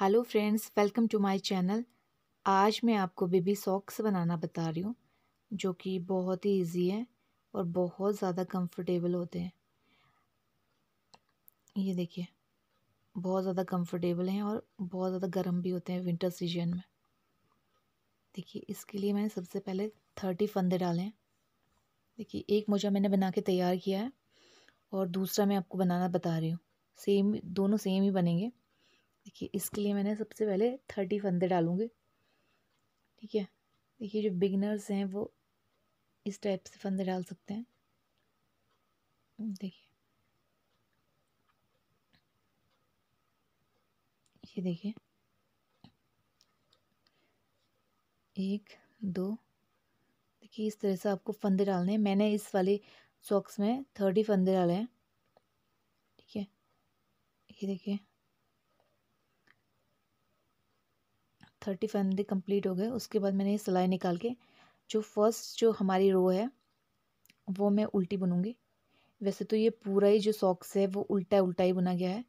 hello friends welcome to my channel आज मैं आपको बेबी सॉक्स बनाना बता रही हूँ जो कि बहुत ही इजी है और बहुत ज़्यादा कंफर्टेबल होते हैं ये देखिए बहुत ज़्यादा कंफर्टेबल हैं और बहुत ज़्यादा गर्म भी होते हैं विंटर सीजन में देखिए इसके लिए मैंने सबसे पहले थर्टी फंदे डाले हैं देखिए एक मोजा मैंने बना के तैयार किया है और दूसरा मैं आपको बनाना बता रही हूँ सेम दोनों सेम ही बनेंगे देखिए इसके लिए मैंने सबसे पहले थर्टी फंदे डालूँगी ठीक है देखिए जो बिगनर्स हैं वो इस टाइप से फंदे डाल सकते हैं हम्म, देखिए ये देखिए एक दो देखिए इस तरह से आपको फंदे डालने हैं मैंने इस वाले सॉक्स में थर्टी फंदे डाले हैं ठीक है ये देखिए थर्टी फंदे कंप्लीट हो गए उसके बाद मैंने सिलाई निकाल के जो फर्स्ट जो हमारी रो है वो मैं उल्टी बुनूँगी वैसे तो ये पूरा ही जो सॉक्स है वो उल्टा उल्टा ही बुना गया है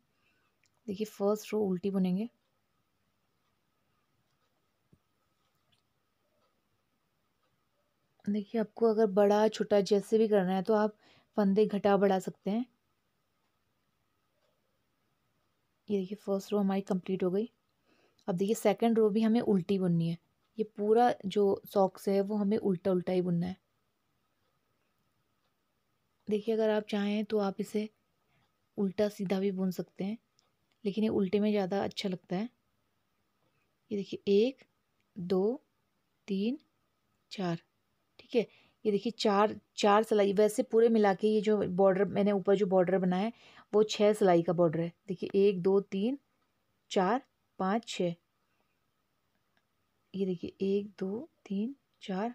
देखिए फर्स्ट रो उल्टी बुनेंगे देखिए आपको अगर बड़ा छोटा जैसे भी करना है तो आप फंदे घटा बढ़ा सकते हैं ये देखिए फर्स्ट रो हमारी कंप्लीट हो गई अब देखिए सेकंड रो भी हमें उल्टी बुननी है ये पूरा जो सॉक्स है वो हमें उल्टा उल्टा ही बुनना है देखिए अगर आप चाहें तो आप इसे उल्टा सीधा भी बुन सकते हैं लेकिन ये उल्टे में ज़्यादा अच्छा लगता है ये देखिए एक दो तीन चार ठीक है ये देखिए चार चार सिलाई वैसे पूरे मिला के ये जो बॉर्डर मैंने ऊपर जो बॉर्डर बनाया है वो छः सिलाई का बॉर्डर है देखिए एक दो तीन चार पाँच छः ये देखिए एक दो तीन चार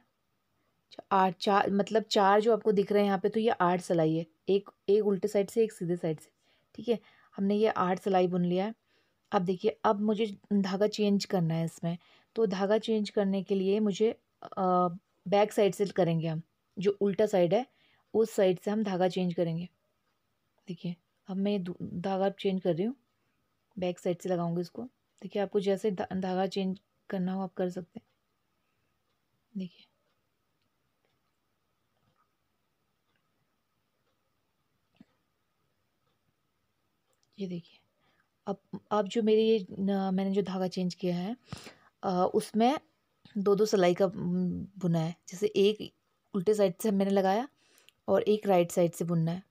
आठ चार मतलब चार जो आपको दिख रहे हैं यहाँ पे तो ये आठ सिलाई है एक एक उल्टे साइड से एक सीधे साइड से ठीक है हमने ये आठ सिलाई बुन लिया है अब देखिए अब मुझे धागा चेंज करना है इसमें तो धागा चेंज करने के लिए मुझे आ, बैक साइड से करेंगे हम जो उल्टा साइड है उस साइड से हम धागा चेंज करेंगे देखिए अब मैं धागा चेंज कर रही हूँ बैक साइड से लगाऊँगी इसको देखिए आपको जैसे धागा चेंज करना हो आप कर सकते हैं देखिए ये देखिए अब अब जो मेरी ये मैंने जो धागा चेंज किया है उसमें दो दो सिलाई का बुना है जैसे एक उल्टे साइड से मैंने लगाया और एक राइट साइड से बुनना है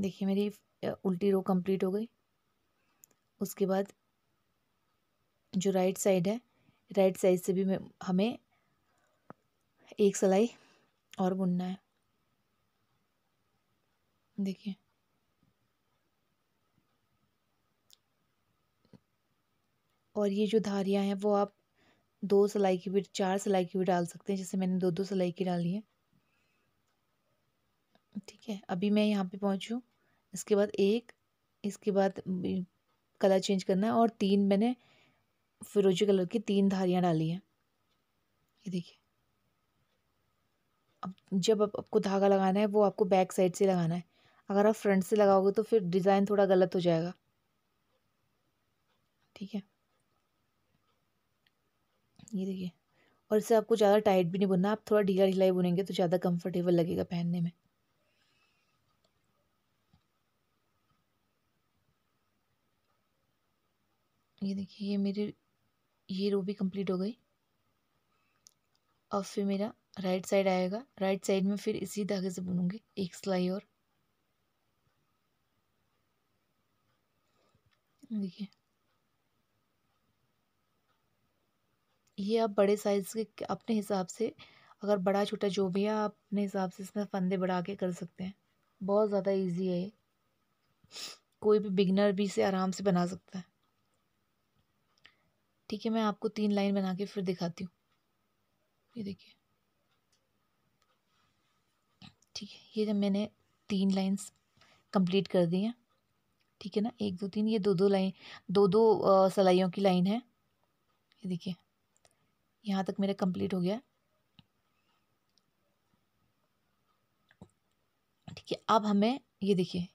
देखिए मेरी उल्टी रो कंप्लीट हो गई उसके बाद जो राइट साइड है राइट साइड से भी हमें एक सिलाई और बुनना है देखिए और ये जो धारियाँ हैं वो आप दो सिलाई की भी चार सिलाई की भी डाल सकते हैं जैसे मैंने दो दो सिलाई की डाली है ठीक है अभी मैं यहाँ पे पहुँचूँ इसके बाद एक इसके बाद कलर चेंज करना है और तीन मैंने फिरोजी कलर की तीन धारियाँ डाली हैं ये देखिए अब जब आप, आपको धागा लगाना है वो आपको बैक साइड से लगाना है अगर आप फ्रंट से लगाओगे तो फिर डिज़ाइन थोड़ा गलत हो जाएगा ठीक है ये देखिए और इसे आपको ज़्यादा टाइट भी नहीं बुनना आप थोड़ा ढीला ढीला ही बुनेंगे तो ज़्यादा कंफर्टेबल लगेगा पहनने में ये देखिए ये मेरी ये रो भी कंप्लीट हो गई अब फिर मेरा राइट साइड आएगा राइट साइड में फिर इसी धागे से बुनूंगी एक सिलाई और देखिए ये आप बड़े साइज़ के अपने हिसाब से अगर बड़ा छोटा जो भी है आप अपने हिसाब से इसमें फंदे बढ़ा के कर सकते हैं बहुत ज़्यादा इजी है ये कोई भी बिगनर भी इसे आराम से बना सकता है ठीक है मैं आपको तीन लाइन बना के फिर दिखाती हूँ ये देखिए ठीक है ये जब मैंने तीन लाइंस कंप्लीट कर दी हैं ठीक है ना एक दो तीन ये दो दो लाइन दो दो सलाइयों की लाइन है ये देखिए यहाँ तक मेरा कंप्लीट हो गया ठीक है अब हमें ये देखिए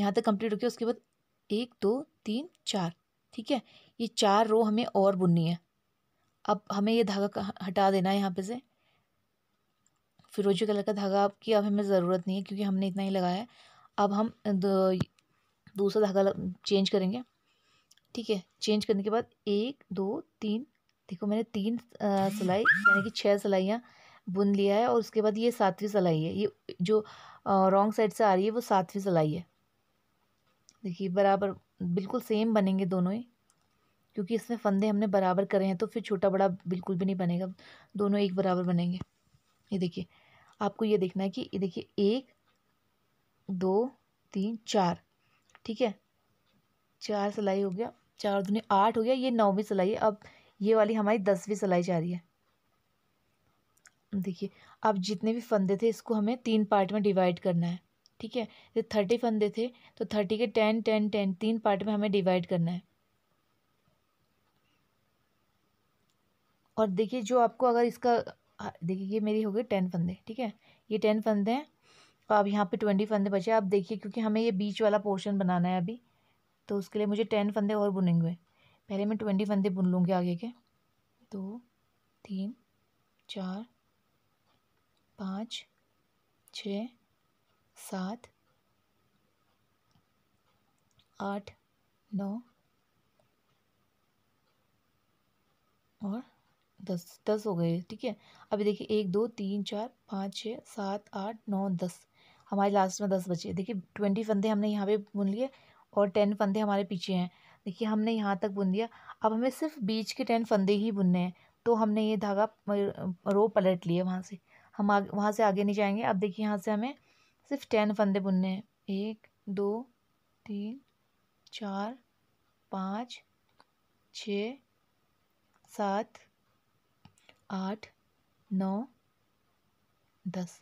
यहाँ तक कंप्लीट हो गया उसके बाद एक दो तीन चार ठीक है ये चार रो हमें और बुननी है अब हमें ये धागा हटा देना है यहाँ पे से फिरोजी कलर का धागा की अब हमें ज़रूरत नहीं है क्योंकि हमने इतना ही लगाया है अब हम दूसरा धागा चेंज करेंगे ठीक है चेंज करने के बाद एक दो तीन देखो मैंने तीन सिलाई यानी कि छः सिलाइयाँ बुन लिया है और उसके बाद ये सातवीं सिलाई है ये जो रॉन्ग साइड से आ रही है वो सातवीं सिलाई है देखिए बराबर बिल्कुल सेम बनेंगे दोनों ही क्योंकि इसमें फंदे हमने बराबर करे हैं तो फिर छोटा बड़ा बिल्कुल भी नहीं बनेगा दोनों एक बराबर बनेंगे ये देखिए आपको ये देखना है कि ये देखिए एक दो तीन चार ठीक है चार सिलाई हो गया चार दुनिया आठ हो गया ये नौवीं सिलाई है अब ये वाली हमारी दसवीं सिलाई जा रही है देखिए अब जितने भी फंदे थे इसको हमें तीन पार्ट में डिवाइड करना है ठीक है जैसे थर्टी फंदे थे तो थर्टी के टेन टेन टेन तीन पार्ट में हमें डिवाइड करना है और देखिए जो आपको अगर इसका देखिए ये मेरी हो गई टेन फंदे ठीक है ये टेन फंदे हैं तो अब यहाँ पे ट्वेंटी फंदे बचे आप देखिए क्योंकि हमें ये बीच वाला पोर्शन बनाना है अभी तो उसके लिए मुझे टेन फंदे और बुनेंगे पहले मैं ट्वेंटी फंदे बुन लूँगी आगे के दो तीन चार पाँच छ सात आठ नौ और दस दस हो गए ठीक है अभी देखिए एक दो तीन चार पाँच छः सात आठ नौ दस हमारे लास्ट में दस बचे देखिए ट्वेंटी फंदे हमने यहाँ पे बुन लिए और टेन फंदे हमारे पीछे हैं देखिए हमने यहाँ तक बुन दिया अब हमें सिर्फ बीच के टेन फंदे ही बुनने हैं तो हमने ये धागा रो पलट लिए वहाँ से हम आगे वहाँ से आगे नहीं जाएंगे अब देखिए यहाँ से हमें सिर्फ टेन फंदे बुनने हैं एक दो तीन चार पाँच छ सात आठ नौ दस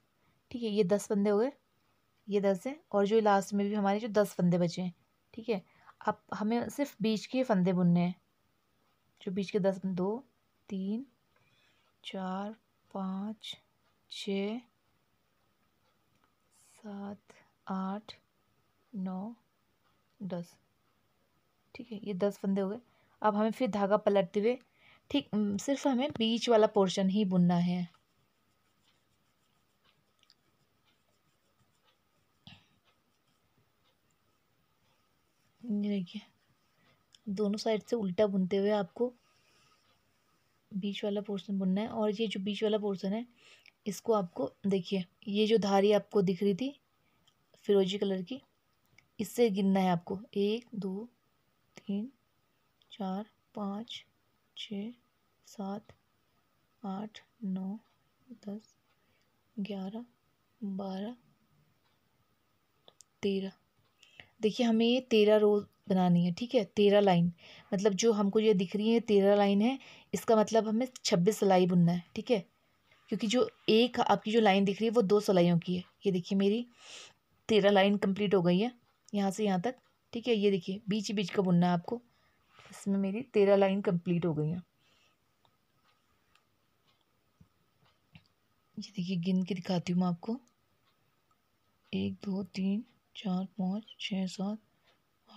ठीक है ये दस बंदे हो गए ये दस हैं और जो लास्ट में भी हमारे जो दस फंदे बचे हैं ठीक है अब हमें सिर्फ बीच के फंदे बुनने हैं जो बीच के दस दो तीन चार पाँच छ सात आठ नौ दस ठीक है ये दस फंदे हो गए अब हमें फिर धागा पलटते हुए ठीक सिर्फ हमें बीच वाला पोर्शन ही बुनना है देखिए दोनों साइड से उल्टा बुनते हुए आपको बीच वाला पोर्शन बुनना है और ये जो बीच वाला पोर्शन है इसको आपको देखिए ये जो धारी आपको दिख रही थी फिरोजी कलर की इससे गिनना है आपको एक दो तीन चार पाँच छः सात आठ नौ दस ग्यारह बारह तेरह देखिए हमें ये तेरह रोज बनानी है ठीक है तेरह लाइन मतलब जो हमको ये दिख रही है तेरह लाइन है इसका मतलब हमें छब्बीस सिलाई बुनना है ठीक है क्योंकि जो एक आपकी जो लाइन दिख रही है वो दो सिलाइयों की है ये देखिए मेरी तेरह लाइन कंप्लीट हो गई है यहाँ से यहाँ तक ठीक है ये देखिए बीच बीच का बुनना है आपको इसमें मेरी तेरह लाइन कंप्लीट हो गई हैं ये देखिए गिन के दिखाती हूँ मैं आपको एक दो तीन चार पाँच छः सात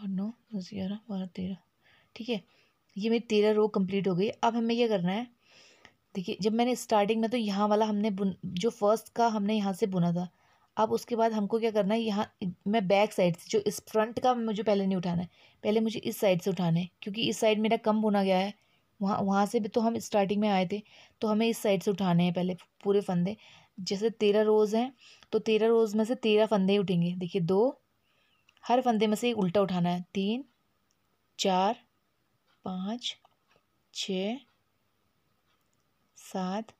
आठ नौ दस ग्यारह बारह तेरह ठीक है ये मेरी तेरह रो कंप्लीट हो गई अब हमें यह करना है देखिए जब मैंने स्टार्टिंग में तो यहाँ वाला हमने बुन जो फर्स्ट का हमने यहाँ से बुना था अब उसके बाद हमको क्या करना है यहाँ मैं बैक साइड से जो इस फ्रंट का मुझे पहले नहीं उठाना है पहले मुझे इस साइड से उठाना है क्योंकि इस साइड मेरा कम बुना गया है वहाँ वहाँ से भी तो हम स्टार्टिंग में आए थे तो हमें इस साइड से उठाने हैं पहले पूरे फंदे जैसे तेरह रोज़ हैं तो तेरह रोज़ में से तेरह फंदे ही उठेंगे देखिए दो हर फंदे में से एक उल्टा उठाना है तीन चार पाँच छ सात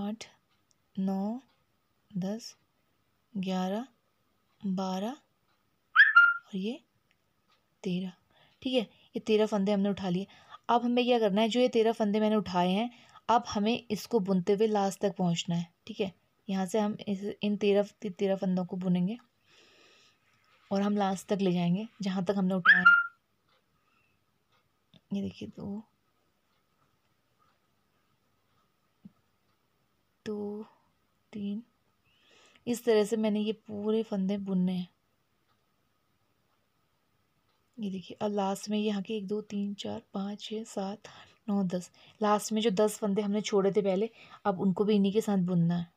आठ नौ दस ग्यारह बारह और ये तेरह ठीक है ये तेरह फंदे हमने उठा लिए अब हमें क्या करना है जो ये तेरह फंदे मैंने उठाए हैं अब हमें इसको बुनते हुए लास्ट तक पहुंचना है ठीक है यहाँ से हम इस इन तेरह तेरह फंदों को बुनेंगे और हम लास्ट तक ले जाएंगे जहाँ तक हमने उठाया है ये देखिए दो दो तीन इस तरह से मैंने ये पूरे फंदे बुनने हैं ये देखिए अब लास्ट में यहाँ के एक दो तीन चार पाँच छः सात नौ दस लास्ट में जो दस फंदे हमने छोड़े थे पहले अब उनको भी इन्हीं के साथ बुनना है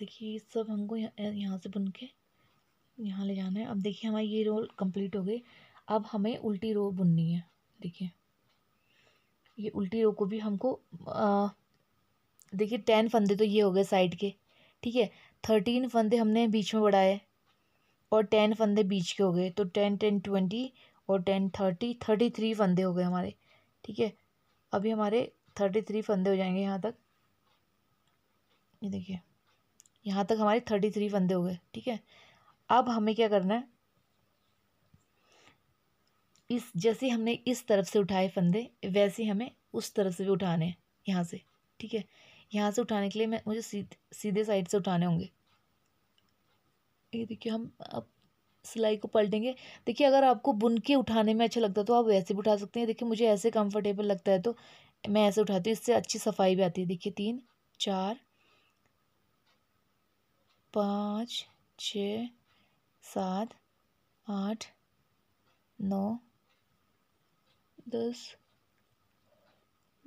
देखिए सब हमको यहाँ से बुन के यहाँ ले जाना है अब देखिए हमारी ये रोल कंप्लीट हो गई अब हमें उल्टी रो बुननी है देखिए ये उल्टी रो को भी हमको देखिए टेन फंदे तो ये हो गए साइड के ठीक है थर्टीन फंदे हमने बीच में बढ़ाए और टेन फंदे बीच के हो गए तो टेन टेन ट्वेंटी और टेन थर्टी थर्टी थ्री फंदे हो गए हमारे ठीक है अभी हमारे थर्टी थ्री फंदे हो जाएंगे यहाँ तक ये देखिए यहाँ तक हमारे थर्टी थ्री फंदे हो गए ठीक है अब हमें क्या करना है इस जैसे हमने इस तरफ से उठाए फंदे वैसे हमें उस तरफ से भी उठाने हैं यहाँ से ठीक है यहाँ से उठाने के लिए मैं मुझे सीध, सीधे साइड से उठाने होंगे ये देखिए हम अब सिलाई को पलटेंगे देखिए अगर आपको बुन के उठाने में अच्छा लगता है तो आप वैसे भी उठा सकते हैं देखिए मुझे ऐसे कंफर्टेबल लगता है तो मैं ऐसे उठाती हूँ इससे अच्छी सफाई भी आती है देखिए तीन चार पाँच छ सात आठ नौ दस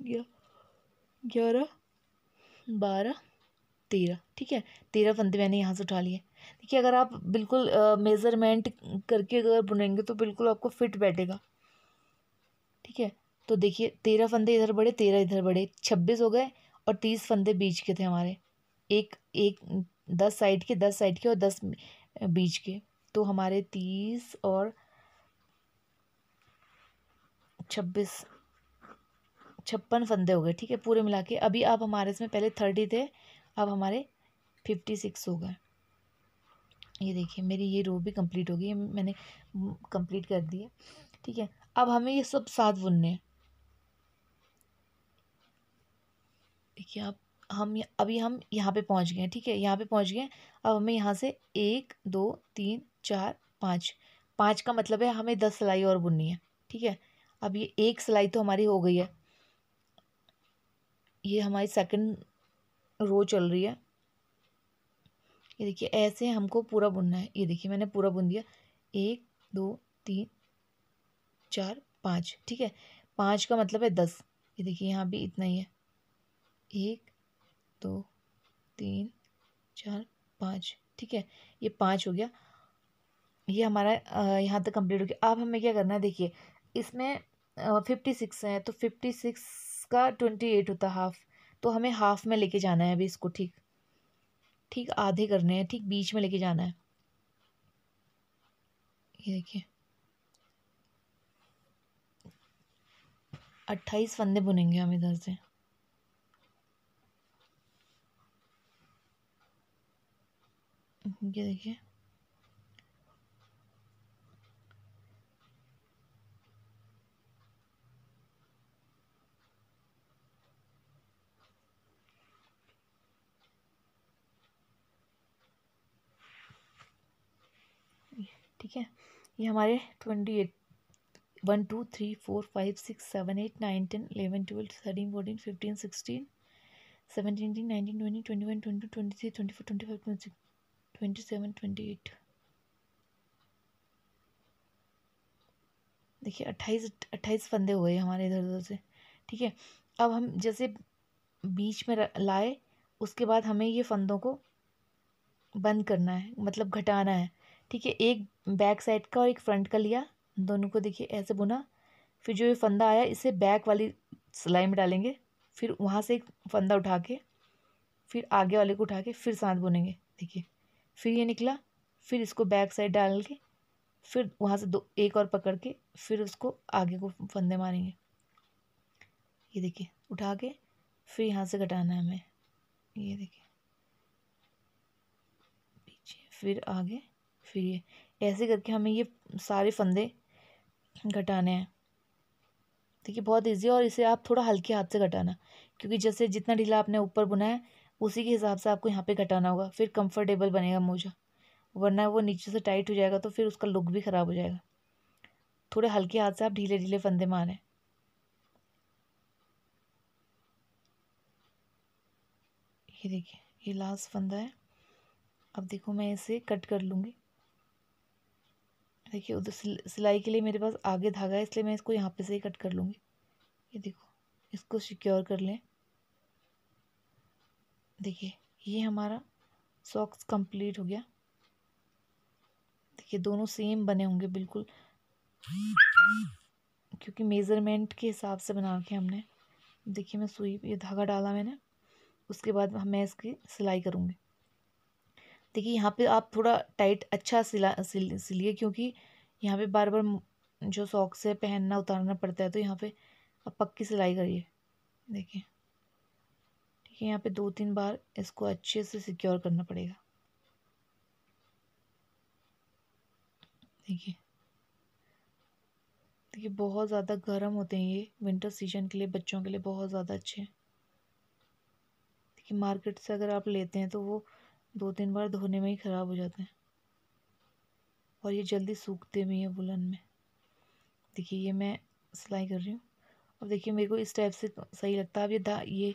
ग्यारह बारह तेरह ठीक है तेरह फंदे मैंने यहाँ से उठा लिए देखिए अगर आप बिल्कुल मेज़रमेंट करके अगर बुनेंगे तो बिल्कुल आपको फिट बैठेगा ठीक है तो देखिए तेरह फंदे इधर बढ़े तेरह इधर बढ़े छब्बीस हो गए और तीस फंदे बीच के थे हमारे एक एक दस साइड के दस साइड के और दस बीच के तो हमारे तीस और छब्बीस छप्पन फंदे हो गए ठीक है पूरे मिला के अभी आप हमारे इसमें पहले थर्टी थे अब हमारे फिफ्टी सिक्स हो गए ये देखिए मेरी ये रो भी कंप्लीट हो गई मैंने कंप्लीट कर दी है ठीक है अब हमें ये सब साथ बुनने हैं देखिए आप हम अभी हम यहाँ पे पहुँच गए ठीक है यहाँ पे पहुँच गए अब हमें यहाँ से एक दो तीन चार पाँच पाँच का मतलब है हमें दस सिलाई और बुननी है ठीक है अब ये एक सिलाई तो हमारी हो गई है ये हमारी सेकंड रो चल रही है ये देखिए ऐसे हमको पूरा बुनना है ये देखिए मैंने पूरा बुन दिया एक दो तीन चार पाँच ठीक है पाँच का मतलब है दस ये देखिए यहाँ भी इतना ही है एक दो तीन चार पाँच ठीक है ये पाँच हो गया ये हमारा यहाँ तक कंप्लीट हो गया अब हमें क्या करना है देखिए इसमें फिफ्टी सिक्स है तो फिफ्टी सिक्स का ट्वेंटी एट होता हाफ तो हमें हाफ में लेके जाना है अभी इसको ठीक ठीक आधे करने हैं ठीक बीच में लेके जाना है ये देखिए अट्ठाईस फंदे बुनेंगे हम इधर से ये देखिए ये हमारे twenty eight one two three four five six seven eight nine ten eleven twelve thirteen fourteen fifteen sixteen seventeen eighteen nineteen twenty twenty one twenty twenty three twenty four twenty five twenty six twenty seven twenty eight देखिए अट्ठाईस अट्ठाईस फंदे हुए हमारे इधर उधर से ठीक है अब हम जैसे बीच में लाए उसके बाद हमें ये फंदों को बंद करना है मतलब घटाना है ठीक है एक बैक साइड का और एक फ्रंट का लिया दोनों को देखिए ऐसे बुना फिर जो ये फंदा आया इसे बैक वाली सिलाई में डालेंगे फिर वहाँ से एक फंदा उठा के फिर आगे वाले को उठा के फिर साथ बुनेंगे देखिए फिर ये निकला फिर इसको बैक साइड डाल के फिर वहाँ से दो एक और पकड़ के फिर उसको आगे को फंदे मारेंगे ये देखिए उठा के फिर यहाँ से घटाना है हमें ये देखिए पीछे फिर आगे फिर ये ऐसे करके हमें ये सारे फंदे घटाने हैं देखिए बहुत इजी है और इसे आप थोड़ा हल्के हाथ से घटाना क्योंकि जैसे जितना ढीला आपने ऊपर बुना है उसी के हिसाब से आपको यहाँ पे घटाना होगा फिर कंफर्टेबल बनेगा मोजा वरना वो नीचे से टाइट हो जाएगा तो फिर उसका लुक भी ख़राब हो जाएगा थोड़े हल्के हाथ से आप ढीले ढीले फंदे मारें ये देखिए ये लास्ट फंदा है अब देखो मैं इसे कट कर लूँगी देखिए उधर सिलाई के लिए मेरे पास आगे धागा है इसलिए मैं इसको यहाँ पे से ही कट कर लूँगी ये देखो इसको सिक्योर कर लें देखिए ये हमारा सॉक्स कंप्लीट हो गया देखिए दोनों सेम बने होंगे बिल्कुल क्योंकि मेज़रमेंट के हिसाब से बना के हमने देखिए मैं सुई ये धागा डाला मैंने उसके बाद मैं इसकी सिलाई करूँगी देखिए यहाँ पे आप थोड़ा टाइट अच्छा सिला सिल सिलिए क्योंकि यहाँ पे बार बार जो सॉक्स से पहनना उतारना पड़ता है तो यहाँ पे आप पक्की सिलाई करिए देखिए ठीक है यहाँ पे दो तीन बार इसको अच्छे से सिक्योर करना पड़ेगा देखिए देखिए बहुत ज़्यादा गर्म होते हैं ये विंटर सीजन के लिए बच्चों के लिए बहुत ज़्यादा अच्छे हैं देखिए मार्केट से अगर आप लेते हैं तो वो दो तीन बार धोने में ही ख़राब हो जाते हैं और ये जल्दी सूखते भी हैं बुलन में देखिए ये मैं सिलाई कर रही हूँ अब देखिए मेरे को इस टाइप से सही लगता है अब ये धा ये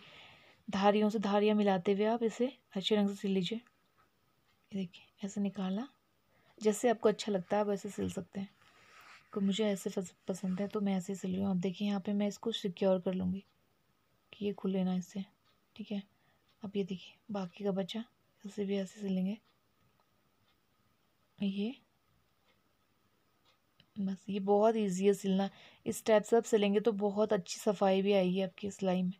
धारियों से धारियाँ मिलाते हुए आप इसे अच्छे रंग से सिल लीजिए देखिए ऐसे निकाला जैसे आपको अच्छा लगता है आप वैसे सिल सकते हैं को मुझे ऐसे पसंद है तो मैं ऐसे सिल रही हूँ अब देखिए यहाँ पे मैं इसको सिक्योर कर लूँगी कि ये खुले ना इससे ठीक है अब ये देखिए बाकी का बचा उसे भी ऐसे सिलेंगे ये बस ये बहुत ईजी है सिलना इस टाइप से आप सिलेंगे तो बहुत अच्छी सफाई भी आएगी आपकी सिलाई में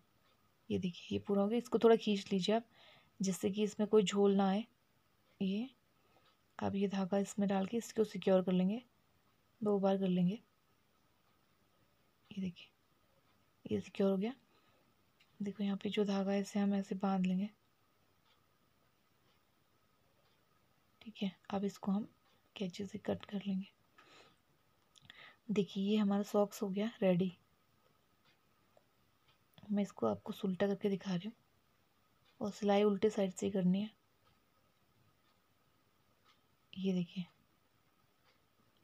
ये देखिए ये पूरा हो गया इसको थोड़ा खींच लीजिए आप जिससे कि इसमें कोई झोल ना आए ये आप ये धागा इसमें डाल के इसको सिक्योर कर लेंगे दो बार कर लेंगे ये देखिए ये सिक्योर हो गया देखो यहाँ पे जो धागा है इसे हम ऐसे बांध लेंगे ठीक है अब इसको हम कैची से कट कर लेंगे देखिए ये हमारा सॉक्स हो गया रेडी मैं इसको आपको उल्टा करके दिखा रही हूँ और सिलाई उल्टे साइड से करनी है ये देखिए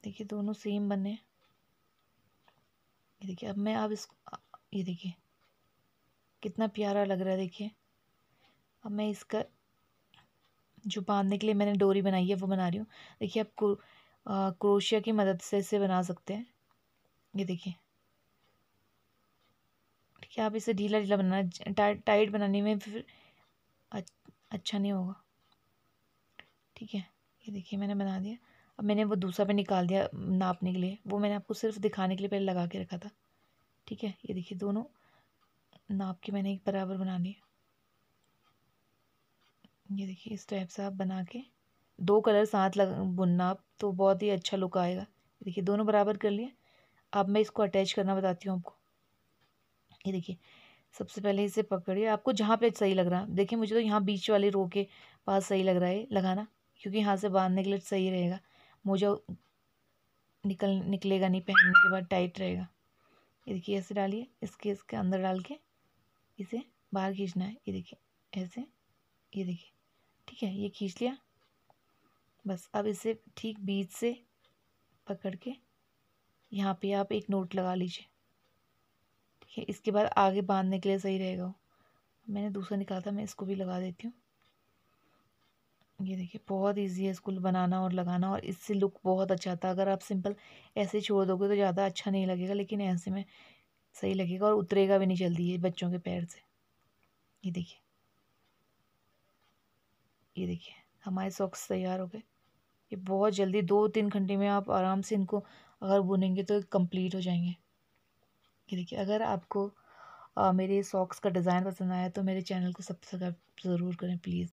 देखिए दोनों सेम बने ये देखिए अब मैं अब इसको ये देखिए कितना प्यारा लग रहा है देखिए अब मैं इसका जो बांधने के लिए मैंने डोरी बनाई है वो बना रही हूँ देखिए आप क्रो, क्रोशिया की मदद से इसे बना सकते हैं ये देखिए ठीक है आप इसे ढीला ढीला बनाना टाइट टाइट बनाने में फिर अच्छा नहीं होगा ठीक है ये देखिए मैंने बना दिया अब मैंने वो दूसरा पे निकाल दिया नापने के लिए वो मैंने आपको सिर्फ दिखाने के लिए पहले लगा के रखा था ठीक है ये देखिए दोनों नाप के मैंने एक बराबर बना लिए ये देखिए इस टाइप से आप बना के दो कलर साथ लग बुनना आप तो बहुत ही अच्छा लुक आएगा देखिए दोनों बराबर कर लिए अब मैं इसको अटैच करना बताती हूँ आपको ये देखिए सबसे पहले इसे पकड़िए आपको जहाँ पे सही लग रहा है देखिए मुझे तो यहाँ बीच वाली रो के पास सही लग रहा है लगाना क्योंकि यहाँ से बांधने के लिए सही रहेगा मोजा निकल निकलेगा नहीं पहनने के बाद टाइट रहेगा ये देखिए ऐसे डालिए इसके इसके अंदर डाल के इसे बाहर खींचना है ये देखिए ऐसे ये देखिए ठीक है ये खींच लिया बस अब इसे ठीक बीच से पकड़ के यहाँ पे आप एक नोट लगा लीजिए ठीक है इसके बाद आगे बांधने के लिए सही रहेगा मैंने दूसरा निकाला था मैं इसको भी लगा देती हूँ ये देखिए बहुत इजी है इसको बनाना और लगाना और इससे लुक बहुत अच्छा आता है अगर आप सिंपल ऐसे छोड़ दोगे तो ज़्यादा अच्छा नहीं लगेगा लेकिन ऐसे में सही लगेगा और उतरेगा भी नहीं जल्दी ये बच्चों के पैर से ये देखिए ये देखिए हमारे सॉक्स तैयार हो गए ये बहुत जल्दी दो तीन घंटे में आप आराम से इनको अगर बुनेंगे तो कंप्लीट हो जाएंगे ये देखिए अगर आपको आ, मेरे सॉक्स का डिज़ाइन पसंद आया तो मेरे चैनल को सब्सक्राइब ज़रूर करें प्लीज़